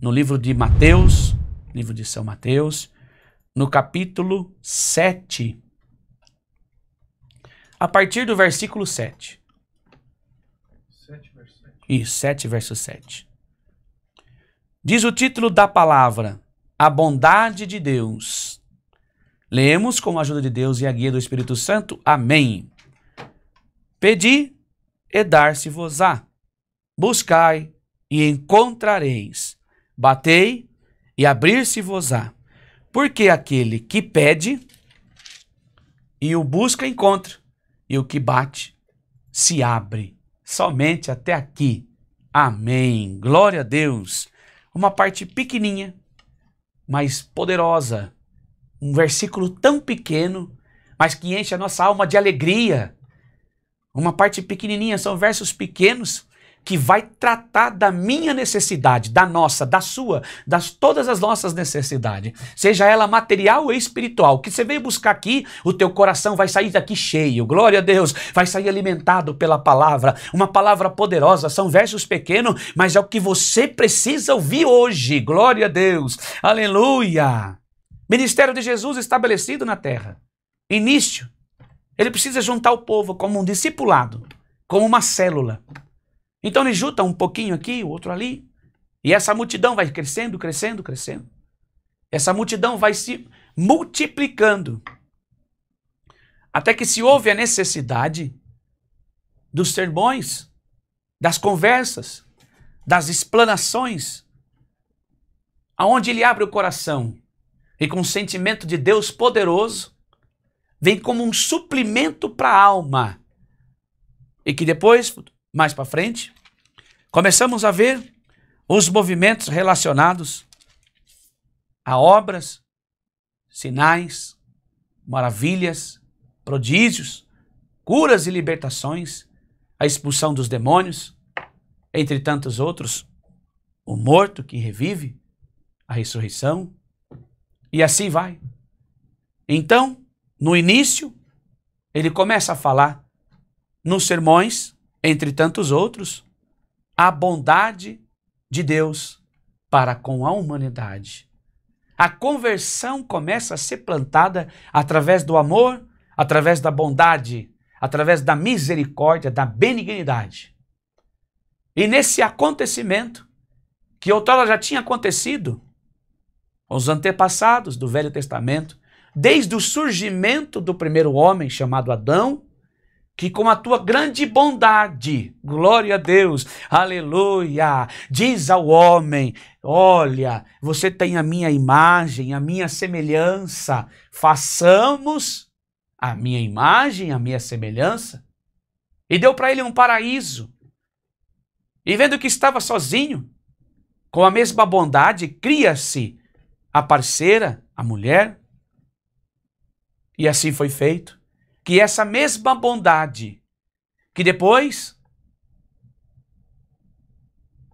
no livro de Mateus, livro de São Mateus, no capítulo 7, a partir do versículo 7. 7 verso 7. Isso, 7 verso 7. Diz o título da palavra: A bondade de Deus. Lemos com a ajuda de Deus e a guia do Espírito Santo. Amém. Pedi e dar-se-vos-á. Buscai e encontrareis. Batei e abrir-se-vos-á. Porque aquele que pede e o busca, encontra, e o que bate, se abre. Somente até aqui. Amém. Glória a Deus. Uma parte pequenininha, mas poderosa. Um versículo tão pequeno, mas que enche a nossa alma de alegria. Uma parte pequenininha, são versos pequenos, que vai tratar da minha necessidade, da nossa, da sua, das todas as nossas necessidades, seja ela material ou espiritual. O que você veio buscar aqui, o teu coração vai sair daqui cheio, glória a Deus, vai sair alimentado pela palavra, uma palavra poderosa, são versos pequenos, mas é o que você precisa ouvir hoje, glória a Deus, aleluia. Ministério de Jesus estabelecido na terra. Início. Ele precisa juntar o povo como um discipulado, como uma célula. Então ele junta um pouquinho aqui, o outro ali, e essa multidão vai crescendo, crescendo, crescendo. Essa multidão vai se multiplicando. Até que se houve a necessidade dos sermões, das conversas, das explanações, aonde ele abre o coração e com o sentimento de Deus poderoso, vem como um suplemento para a alma. E que depois mais para frente, começamos a ver os movimentos relacionados a obras, sinais, maravilhas, prodígios, curas e libertações, a expulsão dos demônios, entre tantos outros, o morto que revive, a ressurreição, e assim vai. Então, no início, ele começa a falar nos sermões entre tantos outros, a bondade de Deus para com a humanidade. A conversão começa a ser plantada através do amor, através da bondade, através da misericórdia, da benignidade. E nesse acontecimento, que outrora já tinha acontecido, os antepassados do Velho Testamento, desde o surgimento do primeiro homem chamado Adão, que com a tua grande bondade, glória a Deus, aleluia, diz ao homem: Olha, você tem a minha imagem, a minha semelhança, façamos a minha imagem, a minha semelhança. E deu para ele um paraíso. E vendo que estava sozinho, com a mesma bondade, cria-se a parceira, a mulher. E assim foi feito que essa mesma bondade, que depois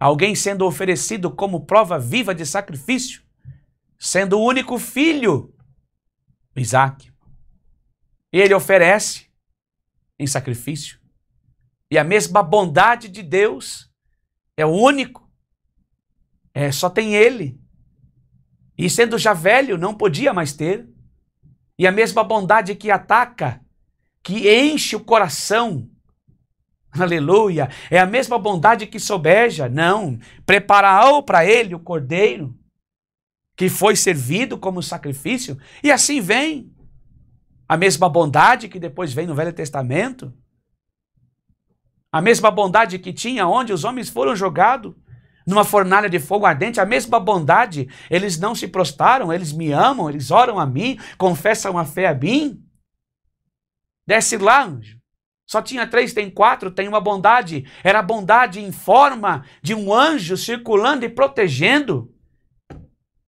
alguém sendo oferecido como prova viva de sacrifício, sendo o único filho, Isaac, ele oferece em sacrifício. E a mesma bondade de Deus é o único, é, só tem ele. E sendo já velho, não podia mais ter. E a mesma bondade que ataca que enche o coração. Aleluia! É a mesma bondade que sobeja? Não. Preparar para ele o cordeiro que foi servido como sacrifício, e assim vem a mesma bondade que depois vem no Velho Testamento. A mesma bondade que tinha onde os homens foram jogados numa fornalha de fogo ardente, a mesma bondade, eles não se prostaram, eles me amam, eles oram a mim, confessam a fé a mim. Desce lá, anjo. Só tinha três, tem quatro, tem uma bondade. Era a bondade em forma de um anjo circulando e protegendo.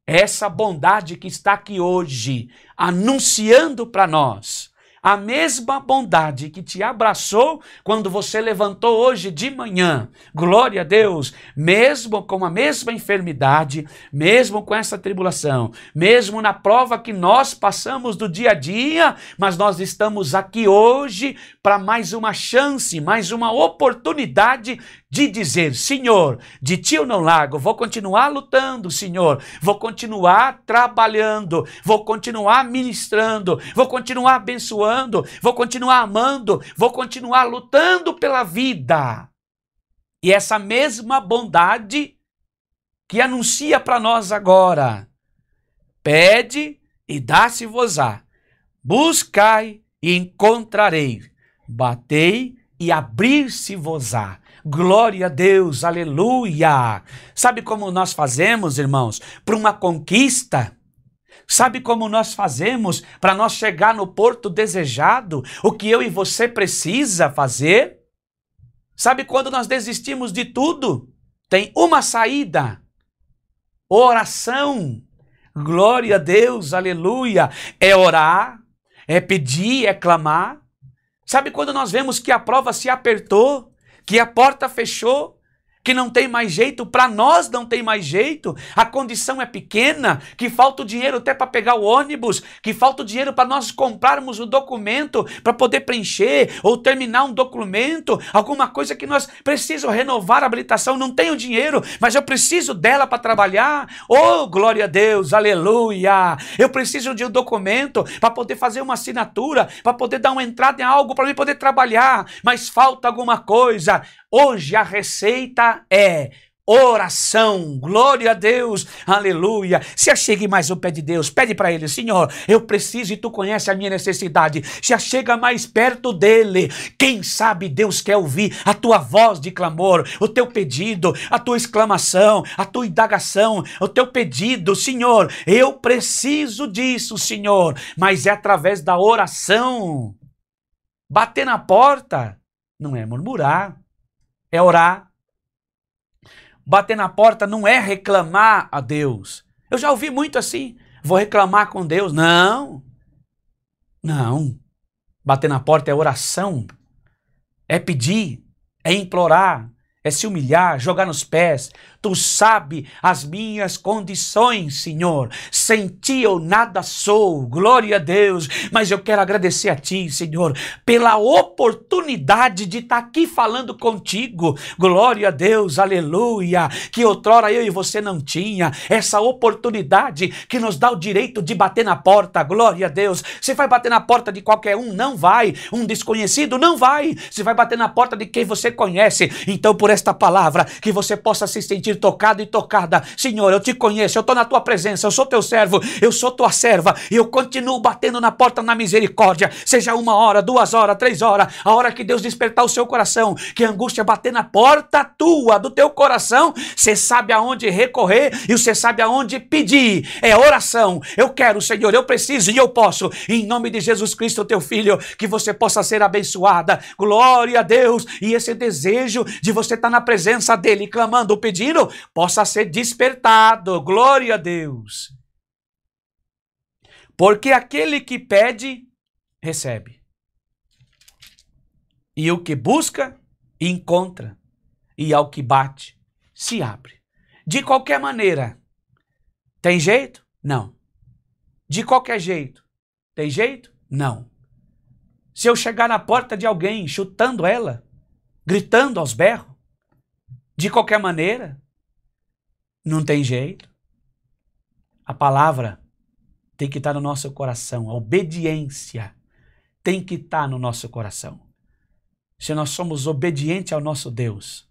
É essa bondade que está aqui hoje, anunciando para nós a mesma bondade que te abraçou quando você levantou hoje de manhã. Glória a Deus! Mesmo com a mesma enfermidade, mesmo com essa tribulação, mesmo na prova que nós passamos do dia a dia, mas nós estamos aqui hoje para mais uma chance, mais uma oportunidade de dizer: Senhor, de ti eu não largo, vou continuar lutando, Senhor, vou continuar trabalhando, vou continuar ministrando, vou continuar abençoando, vou continuar amando, vou continuar lutando pela vida. E essa mesma bondade que anuncia para nós agora: pede e dá-se-vos-á, buscai e encontrarei, batei e abrir-se-vos-á. Glória a Deus, aleluia. Sabe como nós fazemos, irmãos, para uma conquista? Sabe como nós fazemos para nós chegar no porto desejado? O que eu e você precisa fazer? Sabe quando nós desistimos de tudo? Tem uma saída: oração. Glória a Deus, aleluia. É orar, é pedir, é clamar. Sabe quando nós vemos que a prova se apertou? que a porta fechou que não tem mais jeito, para nós não tem mais jeito, a condição é pequena, que falta o dinheiro até para pegar o ônibus, que falta o dinheiro para nós comprarmos o documento para poder preencher ou terminar um documento, alguma coisa que nós precisamos renovar a habilitação, não tenho dinheiro, mas eu preciso dela para trabalhar. Oh, glória a Deus, aleluia! Eu preciso de um documento para poder fazer uma assinatura, para poder dar uma entrada em algo, para mim poder trabalhar, mas falta alguma coisa. Hoje a receita é Oração, glória a Deus, aleluia. Se achegue mais o pé de Deus, pede para Ele, Senhor, eu preciso e tu conhece a minha necessidade. Se achega mais perto dEle. Quem sabe Deus quer ouvir a tua voz de clamor, o teu pedido, a tua exclamação, a tua indagação, o teu pedido, Senhor, eu preciso disso, Senhor. Mas é através da oração. Bater na porta não é murmurar é orar. Bater na porta não é reclamar a Deus. Eu já ouvi muito assim. Vou reclamar com Deus. Não. Não. Bater na porta é oração. É pedir. É implorar é se humilhar, jogar nos pés. Tu sabe as minhas condições, Senhor. Sem ti eu nada sou, glória a Deus. Mas eu quero agradecer a ti, Senhor, pela oportunidade de estar tá aqui falando contigo. Glória a Deus, aleluia. Que outrora eu e você não tinha essa oportunidade que nos dá o direito de bater na porta. Glória a Deus. Você vai bater na porta de qualquer um? Não vai. Um desconhecido? Não vai. Você vai bater na porta de quem você conhece. Então, por esta palavra, que você possa se sentir tocado e tocada. Senhor, eu te conheço, eu estou na tua presença, eu sou teu servo, eu sou tua serva, e eu continuo batendo na porta na misericórdia, seja uma hora, duas horas, três horas, a hora que Deus despertar o seu coração, que a angústia bater na porta tua, do teu coração, você sabe aonde recorrer e você sabe aonde pedir. É oração. Eu quero, Senhor, eu preciso e eu posso. Em nome de Jesus Cristo, teu filho, que você possa ser abençoada. Glória a Deus. E esse é desejo de você está na presença dele, clamando, pedindo, possa ser despertado. Glória a Deus. Porque aquele que pede, recebe. E o que busca, encontra. E ao que bate, se abre. De qualquer maneira. Tem jeito? Não. De qualquer jeito. Tem jeito? Não. Se eu chegar na porta de alguém chutando ela, gritando aos berros, de qualquer maneira. Não tem jeito. A palavra tem que estar tá no nosso coração, a obediência tem que estar tá no nosso coração. Se nós somos obedientes ao nosso Deus,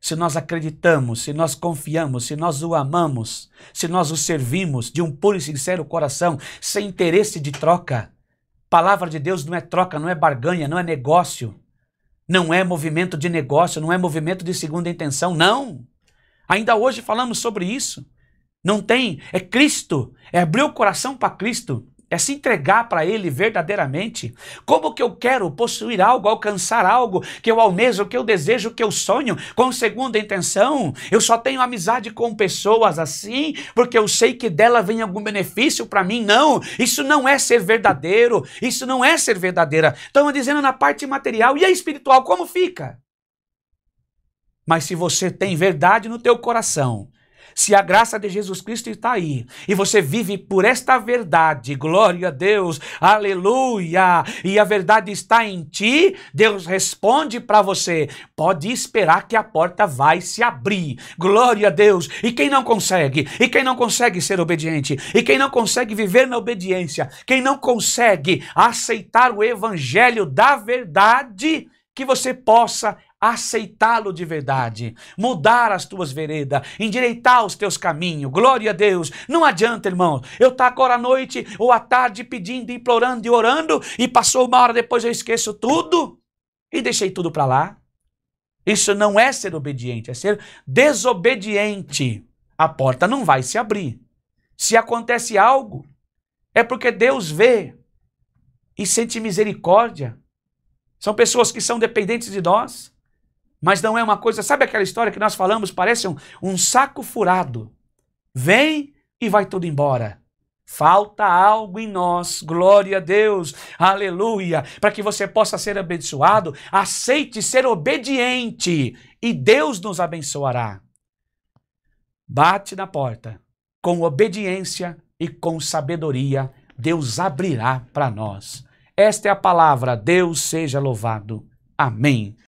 se nós acreditamos, se nós confiamos, se nós o amamos, se nós o servimos de um puro e sincero coração, sem interesse de troca. Palavra de Deus não é troca, não é barganha, não é negócio. Não é movimento de negócio, não é movimento de segunda intenção, não. Ainda hoje falamos sobre isso. Não tem, é Cristo, é abrir o coração para Cristo é se entregar para Ele verdadeiramente. Como que eu quero possuir algo, alcançar algo que eu almejo, que eu desejo, que eu sonho, com segunda intenção? Eu só tenho amizade com pessoas assim porque eu sei que dela vem algum benefício para mim? Não, isso não é ser verdadeiro, isso não é ser verdadeira. Estamos dizendo na parte material e a espiritual, como fica? Mas se você tem verdade no teu coração, se a graça de Jesus Cristo está aí e você vive por esta verdade, glória a Deus, aleluia, e a verdade está em ti, Deus responde para você. Pode esperar que a porta vai se abrir, glória a Deus. E quem não consegue, e quem não consegue ser obediente, e quem não consegue viver na obediência, quem não consegue aceitar o evangelho da verdade, que você possa aceitá-lo de verdade, mudar as tuas veredas, endireitar os teus caminhos. Glória a Deus. Não adianta, irmão, eu estar tá agora à noite ou à tarde pedindo, implorando e orando, e passou uma hora depois eu esqueço tudo e deixei tudo para lá. Isso não é ser obediente, é ser desobediente. A porta não vai se abrir. Se acontece algo, é porque Deus vê e sente misericórdia. São pessoas que são dependentes de nós, mas não é uma coisa, sabe aquela história que nós falamos, parece um, um saco furado. Vem e vai tudo embora. Falta algo em nós, glória a Deus, aleluia, para que você possa ser abençoado, aceite ser obediente e Deus nos abençoará. Bate na porta, com obediência e com sabedoria, Deus abrirá para nós. Esta é a palavra, Deus seja louvado. Amém.